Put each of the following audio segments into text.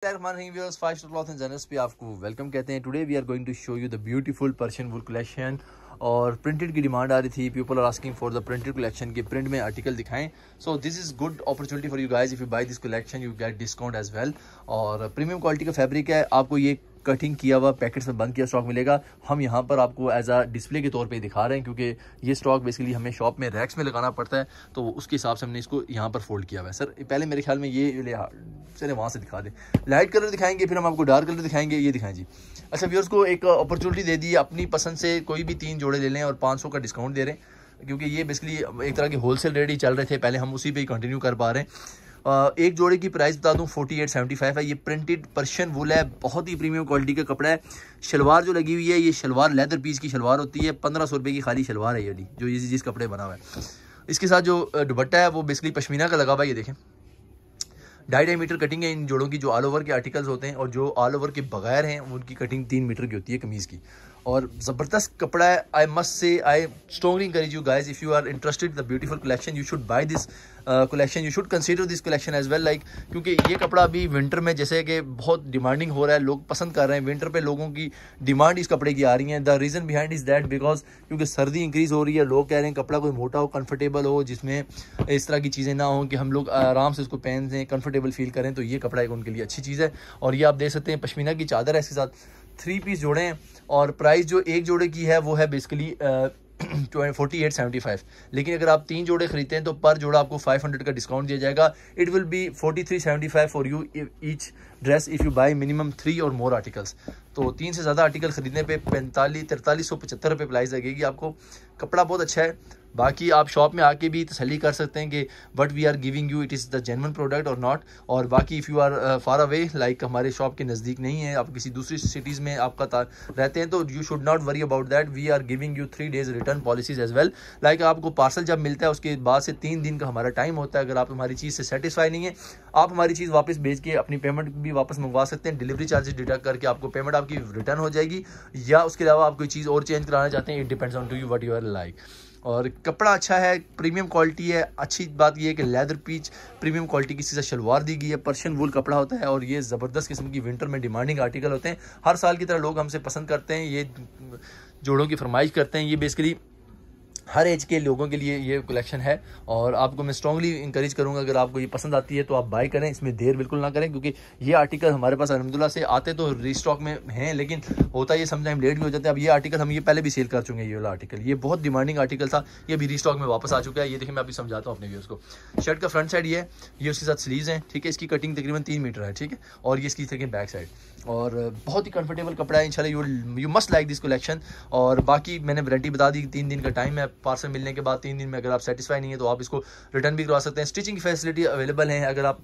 आपको वेलकम कहते हैं today we are going to show you the beautiful Persian wool collection और printed की डिमांड आ रही थी people are asking for the printed collection के प्रिंट में आर्टिकल दिखाएं so this is good opportunity for you guys if you buy this collection you get discount as well और premium quality का fabric है आपको ये कटिंग किया हुआ पैकेट से बंद किया स्टॉक मिलेगा हम यहाँ पर आपको एज आ डिस्प्ले के तौर पे दिखा रहे हैं क्योंकि ये स्टॉक बेसिकली हमें शॉप में रैक्स में लगाना पड़ता है तो उसके हिसाब से हमने इसको यहाँ पर फोल्ड किया हुआ है सर पहले मेरे ख्याल में ये चले वहाँ से दिखा दें लाइट कलर दिखाएंगे फिर हम आपको डार्क कलर दिखाएंगे ये दिखाएं जी अच्छा व्यूअर्स को एक अपॉर्चुनिटी दे दी अपनी पसंद से कोई भी तीन जोड़े ले लें और पाँच का डिस्काउंट दे रहे हैं क्योंकि ये बेसिकली एक तरह के होलसेल रेट ही चल रहे थे पहले हम उसी पर ही कंटिन्यू कर पा रहे हैं एक जोड़े की प्राइस बता दूँ फोर्टी एट सेवेंटी फाइव है ये प्रिंटेड पर्शियन वुल है बहुत ही प्रीमियम क्वालिटी का कपड़ा है शलवार जो लगी हुई है ये शलवार लेदर पीस की शलवार होती है पंद्रह सौ रुपये की खाली शलवार है ये वाली जो जिस जिस कपड़े बना हुआ है इसके साथ जो दुपट्टा है वो बेसिकली पश्मीना का लगा हुआ है ये देखें ढाई ढाई मीटर कटिंग है इन जोड़ों की जो ऑल ओवर के आर्टिकल्स होते हैं और जो ऑल ओवर के बगैर हैं उनकी कटिंग तीन मीटर की होती है कमीज़ की और ज़बरदस्त कपड़ा है I must say I strongly encourage you guys if you are interested the beautiful collection you should buy this collection you should consider this collection as well like क्योंकि ये कपड़ा अभी विंटर में जैसे कि बहुत डिमांडिंग हो रहा है लोग पसंद कर रहे हैं विंटर पे लोगों की डिमांड इस कपड़े की आ रही है the reason behind is that because क्योंकि सर्दी इंक्रीज़ हो रही है लोग कह रहे हैं कपड़ा कोई मोटा हो कंफर्टेबल हो जिसमें इस तरह की चीज़ें ना हों कि हम लोग आराम से उसको पहन दें कंफर्टेबल फील करें तो ये कपड़ा एक उनके लिए अच्छी चीज़ है और ये आप देख सकते हैं पशमीना की चादर है इसके साथ थ्री पीस जोड़े हैं और प्राइस जो एक जोड़े की है वो है basically forty eight seventy five लेकिन अगर आप तीन जोड़े खरीदते हैं तो पर जोड़ा आपको फाइव हंड्रेड का डिस्काउंट दिया जाएगा it will be forty three seventy five for you each dress if you buy minimum three और मोर आर्टिकल्स तो तीन से ज़्यादा आर्टिकल खरीदने पे पैंतालीस तिरतालीस सौ पचहत्तर रुपये प्राइस लगेगी आपको कपड़ा बहुत अच्छा है बाकी आप शॉप में आके भी तसली कर सकते हैं कि what we are giving you it is the genuine product और नॉट और बाकी if you are far away like हमारे शॉप के नज़दीक नहीं है आप किसी दूसरी सिटीज़ में आपका रहते हैं तो you should not worry about that we are giving you three days return policies as well like आपको पार्सल जब मिलता है उसके बाद से तीन दिन का हमारा टाइम होता है अगर आप हमारी चीज़ से सेटिसफाई नहीं है आप हमारी चीज़ वापस भेज के अपनी पेमेंट भी वापस मंगवा सकते हैं डिलीवरी चार्जेस डिडक्ट करके आपको पेमेंट आपकी रिटर्न हो जाएगी या उसके अलावा आप कोई चीज़ और चेंज कराना चाहते हैं it depends on to you what you are like और कपड़ा अच्छा है प्रीमियम क्वालिटी है अच्छी बात यह है कि लेदर पीच प्रीमियम क्वालिटी की सीधा शलवार दी गई है पर्शियन वूल कपड़ा होता है और ये ज़बरदस्त किस्म की विंटर में डिमांडिंग आर्टिकल होते हैं हर साल की तरह लोग हमसे पसंद करते हैं ये जोड़ों की फरमाइश करते हैं ये बेसिकली हर एज के लोगों के लिए ये कलेक्शन है और आपको मैं स्ट्रॉन्गली इंकरेज करूंगा अगर आपको ये पसंद आती है तो आप बाय करें इसमें देर बिल्कुल ना करें क्योंकि ये आर्टिकल हमारे पास अलहमदिल्ला से आते तो रीस्टॉक में हैं लेकिन होता है ये हम लेट भी हो जाते हैं अब ये आर्टिकल हम ये पहले भी सेल कर चुके हैं ये वाला आर्टिकल ये बहुत डिमांडिंग आर्टिकल था ये भी रीस्टॉक में वापस आ चुका है ये देखिए मैं अभी समझाता हूँ अपने व्यूज़ को शर्ट का फ्रंट साइड ये है ये उसके साथ स्लीव है ठीक है इसकी कटिंग तकरीबन तीन मीटर है ठीक है और ये इसकी देखें बैक साइड और बहुत ही कंफर्टेबल कपड़ा है in you you must like this collection और बाकी मैंने वारंटी बता दी तीन दिन का टाइम है पार्सल मिलने के बाद तीन दिन में अगर आप सेटिस्फाई नहीं है तो आप इसको रिटर्न भी करवा सकते हैं स्टिचिंग की फैसिलिटी अवेलेबल है अगर आप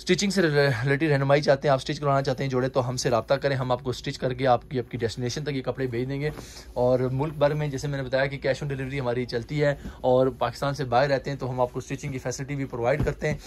स्टिचिंग से रिलेटेड रहनुमाई चाहते हैं आप स्टिच करवाना चाहते हैं जोड़े तो हमसे रबता करें हम आपको स्टिच करके आपकी आपकी डेस्टिनेशन तक ये कपड़े भेज देंगे और मुल्क भर में जैसे मैंने बताया कि कैश ऑन डिलीवरी हमारी चलती है और पाकिस्तान से बाहर रहते हैं तो हम आपको स्टिचिंग की फैसिलिटी भी प्रोवाइड करते हैं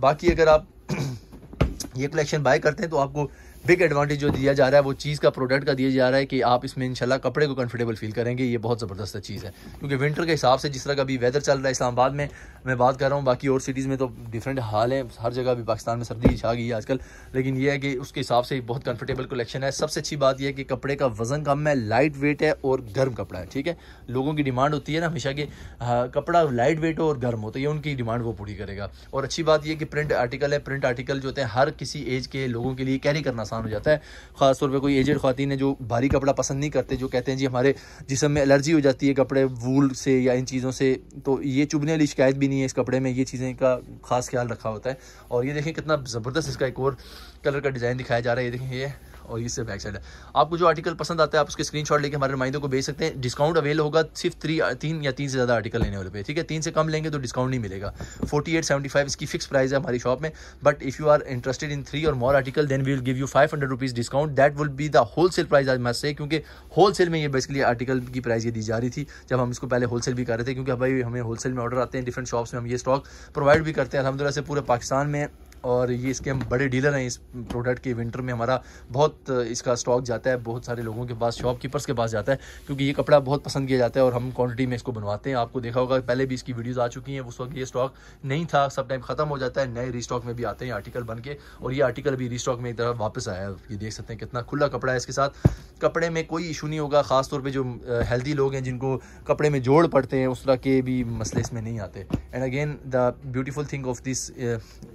बाकी अगर आप ये कलेक्शन बाय करते हैं तो आपको बिग एडवांटेज जो दिया जा रहा है वो चीज़ का प्रोडक्ट का दिया जा रहा है कि आप इसमें इंशाल्लाह कपड़े को कंफर्टेबल फील करेंगे ये बहुत ज़बरदस्त चीज़ है क्योंकि विंटर के हिसाब से जिस तरह का भी वेदर चल रहा है इस्लामाबाद में मैं बात कर रहा हूँ बाकी और सिटीज़ में तो डिफरेंट हाल है हर जगह भी पाकिस्तान में सर्दी छा गई है आजकल लेकिन यह है कि उसके हिसाब से बहुत कम्फर्टेबल कलेक्शन है सबसे अच्छी बात यह है कि कपड़े का वजन कम है लाइट वेट है और गर्म कपड़ा है ठीक है लोगों की डिमांड होती है ना हमेशा कि हाँ, कपड़ा लाइट वेट हो और गर्म हो तो ये उनकी डिमांड वो पूरी करेगा और अच्छी बात यह कि प्रिंट आर्टिकल है प्रिंट आर्टिकल जो होते हैं हर किसी एज के लोगों के लिए कैरी करना आसान हो जाता है ख़ासतौर पर कोई एजेड खातन है जो भारी कपड़ा पसंद नहीं करते जो कहते हैं जी हमारे जिसम में एलर्जी हो जाती है कपड़े वूल से या इन चीज़ों से तो ये चुभने वाली शिकायत भी नहीं है इस कपड़े में ये चीज़ें का खास ख्याल रखा होता है और ये देखें कितना ज़बरदस्त इसका एक और कलर का डिज़ाइन दिखाया जा रहा है ये देखें ये और ये सिर्फ बैक साइड है आपको जो आर्टिकल पसंद आता है आप उसके स्क्रीन लेके हमारे रिमाइंडर को भेज सकते हैं डिस्काउंट अवेल होगा सिर्फ थ्री तीन या तीन से ज़्यादा आर्टिकल लेने वाले पे ठीक है तीन से कम लेंगे तो डिस्काउंट नहीं मिलेगा फोर्टी एट सेवेंटी फाइव इसकी फिक्स प्राइस है हमारी शॉप में but if you are interested in three और more article then we will give you five hundred rupees discount that will be the wholesale price आज मैसे से क्योंकि whole cell में ये बेसिकली आर्टिकल की प्राइस ये दी जा रही थी जब हम इसको पहले होल सेल भी कर रहे थे क्योंकि भाई हमें होल सेल में ऑर्डर आते हैं डिफरेंट शॉप्स में हम ये स्टॉक प्रोवाइड भी करते हैं अलहमदिल्ला से पूरे पाकिस्तान में और ये इसके हम बड़े डीलर हैं इस प्रोडक्ट के विंटर में हमारा बहुत इसका स्टॉक जाता है बहुत सारे लोगों के पास शॉपकीपर्स के पास जाता है क्योंकि ये कपड़ा बहुत पसंद किया जाता है और हम क्वांटिटी में इसको बनवाते हैं आपको देखा होगा पहले भी इसकी वीडियोज़ आ चुकी हैं उस वक्त ये स्टॉक नहीं था सब टाइम ख़त्म हो जाता है नए रीस्टॉक में भी आते हैं आर्टिकल बन के और ये आर्टिकल भी रीस्टॉक में एक तरह वापस आया है ये देख सकते हैं कितना खुला कपड़ा है इसके साथ कपड़े में कोई इशू नहीं होगा खासतौर पर जो हेल्दी लोग हैं जिनको कपड़े में जोड़ पड़ते हैं उस तरह के भी मसले इसमें नहीं आते and again the beautiful thing of this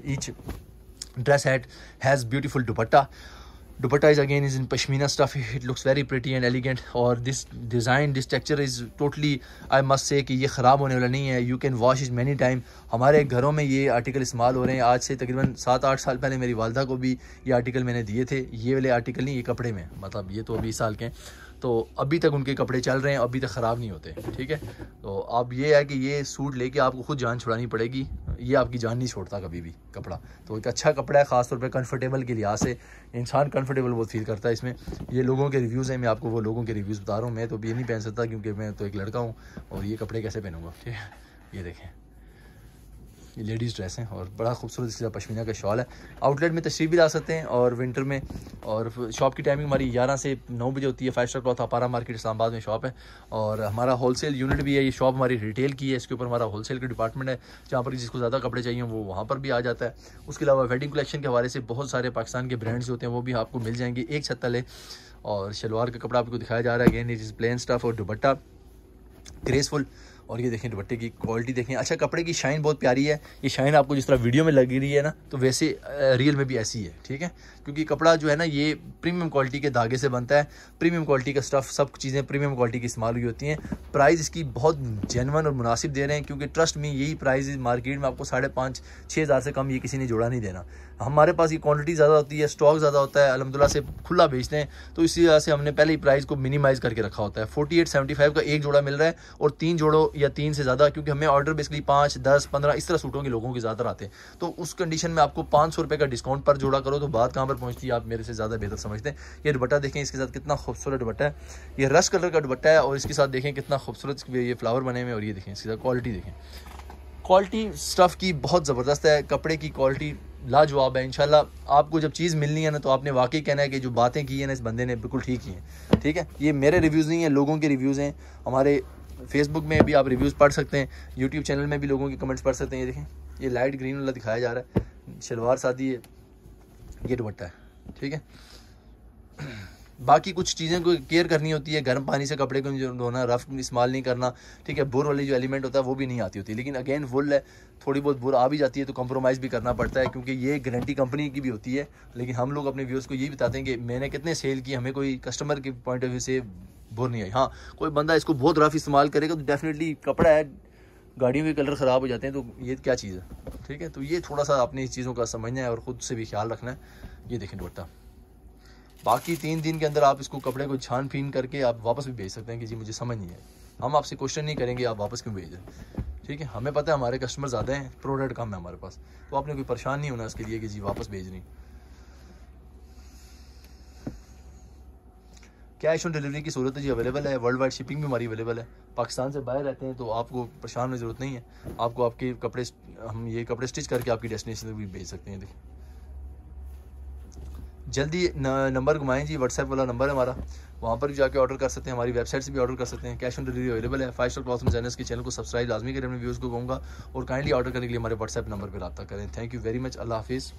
each dress hat has beautiful dupatta dupatta is again is in pashmina stuff it looks very pretty and elegant or this design this texture is totally i must say कि ये ख़राब होने वाला नहीं है you can wash it many time हमारे घरों में ये आर्टिकल इस्तेमाल हो रहे हैं आज से तकरीबन सात आठ साल पहले मेरी वालदा को भी ये आर्टिकल मैंने दिए थे ये वाले आर्टिकल नहीं ये कपड़े में मतलब ये तो अभी साल के हैं तो अभी तक उनके कपड़े चल रहे हैं अभी तक ख़राब नहीं होते ठीक है तो अब ये है कि ये सूट लेके आपको खुद जान छुड़ानी पड़ेगी ये आपकी जान नहीं छोड़ता कभी भी कपड़ा तो एक अच्छा कपड़ा है ख़ासतौर पर कंफर्टेबल के लिहाज से इंसान कंफर्टेबल बहुत फील करता है इसमें ये लोगों के रिव्यूज़ हैं मैं आपको वो लोगों के रिव्यूज़ बता रहा हूँ मैं तो ये नहीं पहन सकता क्योंकि मैं तो एक लड़का हूँ और ये कपड़े कैसे पहनूँगा ठीक है ये देखें ये लेडीज़ ड्रेस हैं और बड़ा खूबसूरत इसका पशमीना का शॉल है आउटलेट में तशरीफ भी ला सकते हैं और विंटर में और शॉप की टाइमिंग हमारी ग्यारह से नौ बजे होती है five star cloth Aabpara market Islamabad में शॉप है और हमारा होलसेल यूनिट भी है ये शॉप हमारी रिटेल की है इसके ऊपर हमारा होलसेल का डिपार्टमेंट है जहाँ पर जिसको ज़्यादा कपड़े चाहिए वो वहाँ पर भी आ जाता है उसके अलावा वेडिंग कलेक्शन के हवाले से बहुत सारे पाकिस्तान के ब्रांड्स होते हैं वो भी आपको मिल जाएंगे एक छत तले और शलवार का कपड़ा आपको दिखाया जा रहा है अगेन इज़ प्लेन स्टफ और दुबट्टा ग्रेसफुल और ये देखें दुपट्टे की क्वालिटी देखें अच्छा कपड़े की शाइन बहुत प्यारी है ये शाइन आपको जिस तरह वीडियो में लगी रही है ना तो वैसे रियल में भी ऐसी है ठीक है क्योंकि कपड़ा जो है ना ये प्रीमियम क्वालिटी के धागे से बनता है प्रीमियम क्वालिटी का स्टफ़ सब चीज़ें प्रीमियम क्वालिटी की इस्तेमाल हुई होती हैं प्राइस इसकी बहुत जेनवन और मुनासिब दे रहे हैं क्योंकि ट्रस्ट में यही प्राइस मार्केट में आपको साढ़े पाँच छः हज़ार से कम ये किसी ने जोड़ा नहीं देना हमारे पास ये क्वान्टिटी ज़्यादा होती है स्टॉक ज़्यादा होता है अलहमदिल्ला से खुला बेचते हैं तो इसी वजह से हमने पहले ही प्राइस को मिनिमाइज़ करके रखा होता है फोर्टी एट सेवेंटी फाइव का एक जोड़ा मिल रहा है और तीन जोड़ों या तीन से ज़्यादा क्योंकि हमें ऑर्डर बेसिकली पाँच दस पंद्रह इस तरह सूटों के लोगों के ज़्यादा आते हैं तो उस कंडीशन में आपको पाँच सौ रुपये का डिस्काउंट पर जोड़ा करो तो बात कहाँ पर पहुँचती है आप मेरे से ज़्यादा बेहतर समझते हैं ये दुबट्टा देखें इसके साथ कितना खूबसूरत दुबट्टा है ये रश कलर का दुबट्टा है और इसके साथ देखें कितना खूबसूरत ये फ्लावर बने हुए और ये देखें इसके साथ क्वालिटी देखें क्वालिटी स्टफ़ की बहुत ज़बरदस्त है कपड़े की क्वालिटी लाजवाब है इनशाला आपको जब चीज़ मिलनी है ना तो आपने वाकई कहना है कि जो बातें की है ना इस बंदे ने बिल्कुल ठीक की हैं ठीक है ये मेरे रिव्यूज़ नहीं हैं लोगों के रिव्यूज़ हैं हमारे फेसबुक में भी आप रिव्यूज़ पढ़ सकते हैं यूट्यूब चैनल में भी लोगों के कमेंट्स पढ़ सकते हैं ये देखें ये लाइट ग्रीन वाला दिखाया जा रहा है शलवार सादी है ये दुपट्टा है ठीक है बाकी कुछ चीज़ें को केयर करनी होती है गर्म पानी से कपड़े को धोना रफ इस्तेमाल नहीं करना ठीक है बुर वाली जो एलिमेंट होता है वो भी नहीं आती होती लेकिन अगेन वुल है थोड़ी बहुत बुर आ भी जाती है तो कॉम्प्रोमाइज़ भी करना पड़ता है क्योंकि ये गारंटी कंपनी की भी होती है लेकिन हम लोग अपने व्यूज़ को ये बताते हैं कि मैंने कितने सेल की हमें कोई कस्टमर के पॉइंट ऑफ व्यू से बुर नहीं आई हाँ कोई बंदा इसको बहुत रफ इस्तेमाल करेगा तो डेफिनेटली कपड़ा है गाड़ियों के कलर ख़राब हो जाते हैं तो ये क्या चीज़ है ठीक है तो ये थोड़ा सा अपनी चीज़ों का समझना है और ख़ुद से भी ख्याल रखना है ये देखें दुपट्टा बाकी तीन दिन के अंदर आप इसको कपड़े को छान फीन करके आप वापस भी भेज सकते हैं कि जी मुझे समझ नहीं आई हम आपसे क्वेश्चन नहीं करेंगे आप वापस क्यों भेज रहे ठीक है हमें पता है हमारे कस्टमर ज़्यादा हैं प्रोडक्ट कम है हमारे पास तो आपने कोई परेशान नहीं होना इसके लिए कि जी वापस भेज रही कैश ऑन डिलीवरी की सूरत जी अवेलेबल है वर्ल्ड वाइड शिपिंग भी हमारी अवेलेबल है पाकिस्तान से बाहर रहते हैं तो आपको परेशान होने की जरूरत नहीं है आपको आपके कपड़े हम ये कपड़े स्टिच करके आपकी डेस्टिनेशन तक भी भेज सकते हैं देखिए जल्दी नंबर घुमाएं जी व्हाट्सएप वाला नंबर है हमारा वहाँ पर भी जाके ऑर्डर कर सकते हैं हमारी वेबसाइट से भी ऑर्डर कर सकते हैं कैश ऑन डिलीवरी अवेलेबल है फाइव स्टार क्लॉथ में के चैनल को सब्सक्राइब लाजमी करें अपने व्यूज़ को कहूँगा और काइंडली ऑर्डर करने के लिए हमारे व्हाट्सएप नंबर पर रबा करें थैंक यू वेरी मच अल्लाह हाफिज़